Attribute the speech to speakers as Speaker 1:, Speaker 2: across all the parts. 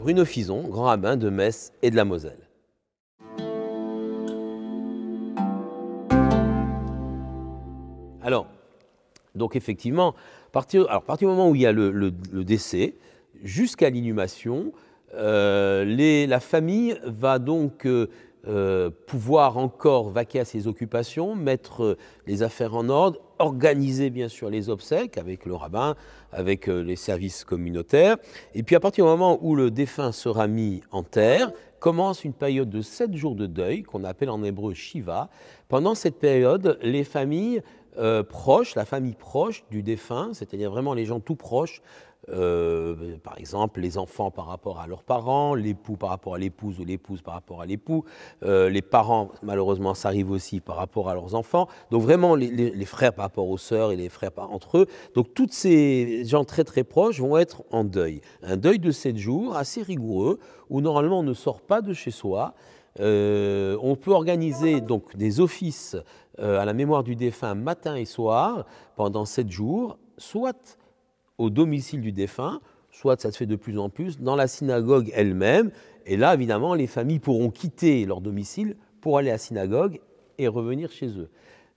Speaker 1: Bruno Fison, grand rabbin de Metz et de la Moselle. Alors, donc effectivement, à partir, alors, partir du moment où il y a le, décès, jusqu'à l'inhumation, euh, la famille va donc euh, euh, pouvoir encore vaquer à ses occupations, mettre euh, les affaires en ordre, organiser bien sûr les obsèques avec le rabbin, avec euh, les services communautaires. Et puis à partir du moment où le défunt sera mis en terre, commence une période de sept jours de deuil qu'on appelle en hébreu Shiva. Pendant cette période, les familles proches, la famille proche du défunt, c'est-à-dire vraiment les gens tout proches, euh, ben, par exemple, les enfants par rapport à leurs parents, l'époux par rapport à l'épouse ou l'épouse par rapport à l'époux, euh, les parents, malheureusement, ça arrive aussi par rapport à leurs enfants. Donc vraiment, les, frères par rapport aux sœurs et les frères entre eux. Donc toutes ces gens très très proches vont être en deuil. Un deuil de sept jours, assez rigoureux, où normalement on ne sort pas de chez soi. Euh, on peut organiser donc des offices à la mémoire du défunt matin et soir pendant sept jours, soit au domicile du défunt, soit ça se fait de plus en plus, dans la synagogue elle-même. Et là, évidemment, les familles pourront quitter leur domicile pour aller à la synagogue et revenir chez eux.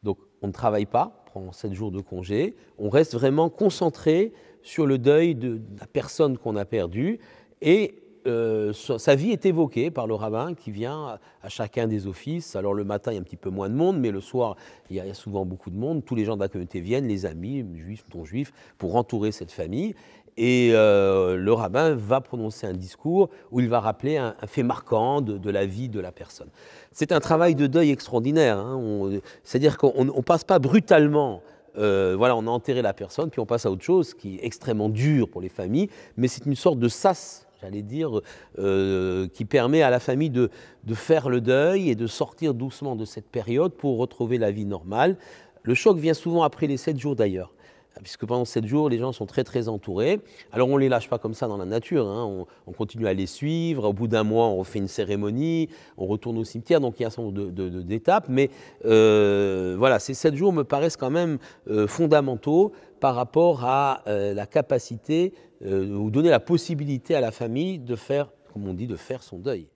Speaker 1: Donc on ne travaille pas, on prend sept jours de congé, on reste vraiment concentré sur le deuil de la personne qu'on a perdue. Et euh, sa vie est évoquée par le rabbin qui vient à chacun des offices. Alors le matin, il y a un petit peu moins de monde, mais le soir, il y a souvent beaucoup de monde. Tous les gens de la communauté viennent, les amis, juifs, non-juifs, pour entourer cette famille. Et euh, le rabbin va prononcer un discours où il va rappeler un, fait marquant de, la vie de la personne. C'est un travail de deuil extraordinaire. Hein. C'est-à-dire qu'on ne passe pas brutalement euh, voilà, on a enterré la personne, puis on passe à autre chose, qui est extrêmement dur pour les familles, mais c'est une sorte de sas j'allais dire, euh, qui permet à la famille de, de, faire le deuil et de sortir doucement de cette période pour retrouver la vie normale. Le choc vient souvent après les sept jours d'ailleurs, puisque pendant sept jours, les gens sont très très entourés. Alors on ne les lâche pas comme ça dans la nature, hein. on, continue à les suivre, au bout d'un mois on fait une cérémonie, on retourne au cimetière, donc il y a un certain nombre d'étapes, mais euh, voilà, ces sept jours me paraissent quand même euh, fondamentaux par rapport à euh, la capacité euh, ou donner la possibilité à la famille de faire, comme on dit, de faire son deuil.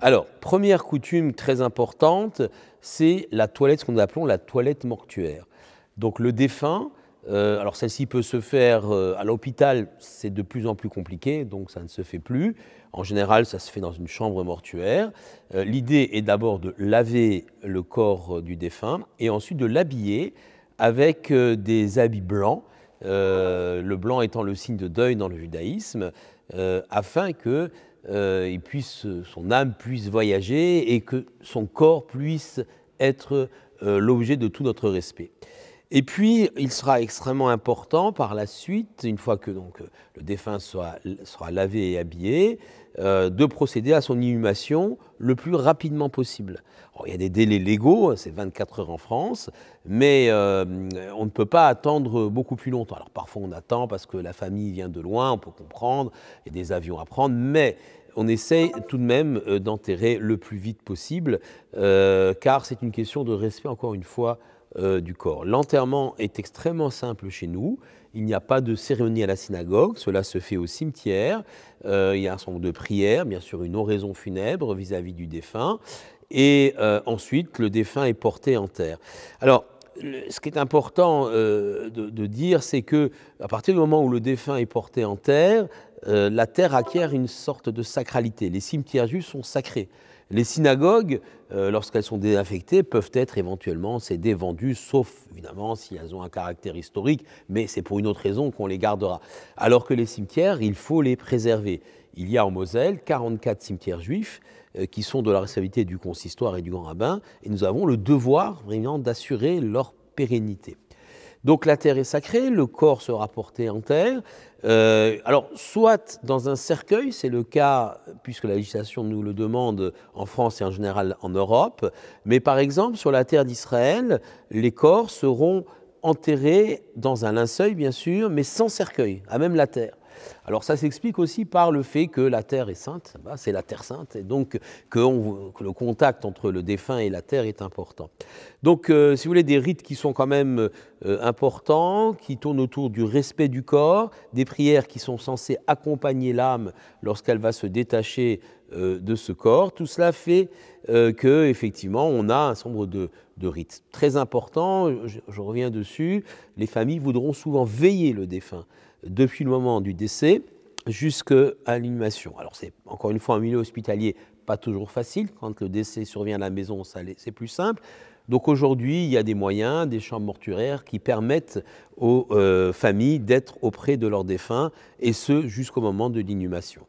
Speaker 1: Alors, première coutume très importante, c'est la toilette, ce qu'on appelons la toilette mortuaire. Donc le défunt euh, alors celle-ci peut se faire euh, à l'hôpital, c'est de plus en plus compliqué, donc ça ne se fait plus. En général, ça se fait dans une chambre mortuaire. Euh, l'idée est d'abord de laver le corps du défunt et ensuite de l'habiller avec des habits blancs, le blanc étant le signe de deuil dans le judaïsme, afin que son âme puisse voyager et que son corps puisse être l'objet de tout notre respect. Et puis, il sera extrêmement important par la suite, une fois que le défunt sera, lavé et habillé, euh, de procéder à son inhumation le plus rapidement possible. il y a des délais légaux, hein, c'est 24 heures en France, mais euh, on ne peut pas attendre beaucoup plus longtemps. Alors parfois on attend parce que la famille vient de loin, on peut comprendre, il y a des avions à prendre, mais on essaye tout de même euh, d'enterrer le plus vite possible, car c'est une question de respect, encore une fois, euh, L'enterrement est extrêmement simple chez nous. Il n'y a pas de cérémonie à la synagogue, cela se fait au cimetière. Euh, il y a un son de prière, bien sûr une oraison funèbre vis-à-vis du défunt. Et euh, ensuite, le défunt est porté en terre. Alors, ce qui est important euh, de, dire, c'est que à partir du moment où le défunt est porté en terre, euh, la terre acquiert une sorte de sacralité. Les cimetières juifs sont sacrés. Les synagogues, euh, lorsqu'elles sont désaffectées, peuvent être éventuellement cédées, vendues, sauf évidemment si elles ont un caractère historique, mais c'est pour une autre raison qu'on les gardera. Alors que les cimetières, il faut les préserver. Il y a en Moselle 44 cimetières juifs, euh, qui sont de la responsabilité du consistoire et du grand rabbin, et nous avons le devoir vraiment d'assurer leur pérennité. Donc la terre est sacrée, le corps sera porté en terre. Euh, alors, soit dans un cercueil, c'est le cas, puisque la législation nous le demande en France et en général en Europe, mais par exemple, sur la terre d'Israël, les corps seront enterrés dans un linceul, bien sûr, mais sans cercueil, à même la terre. Alors ça s'explique aussi par le fait que la terre est sainte, c'est la terre sainte, et donc que, le contact entre le défunt et la terre est important. Donc euh, si vous voulez, des rites qui sont quand même euh, importants, qui tournent autour du respect du corps, des prières qui sont censées accompagner l'âme lorsqu'elle va se détacher euh, de ce corps, tout cela fait que effectivement on a un nombre de, rites. Très importants, je reviens dessus, les familles voudront souvent veiller le défunt depuis le moment du décès jusqu'à l'inhumation. Alors c'est encore une fois un milieu hospitalier pas toujours facile. Quand le décès survient à la maison, c'est plus simple. Donc aujourd'hui, il y a des moyens, des chambres mortuaires qui permettent aux euh, familles d'être auprès de leurs défunts, et ce jusqu'au moment de l'inhumation.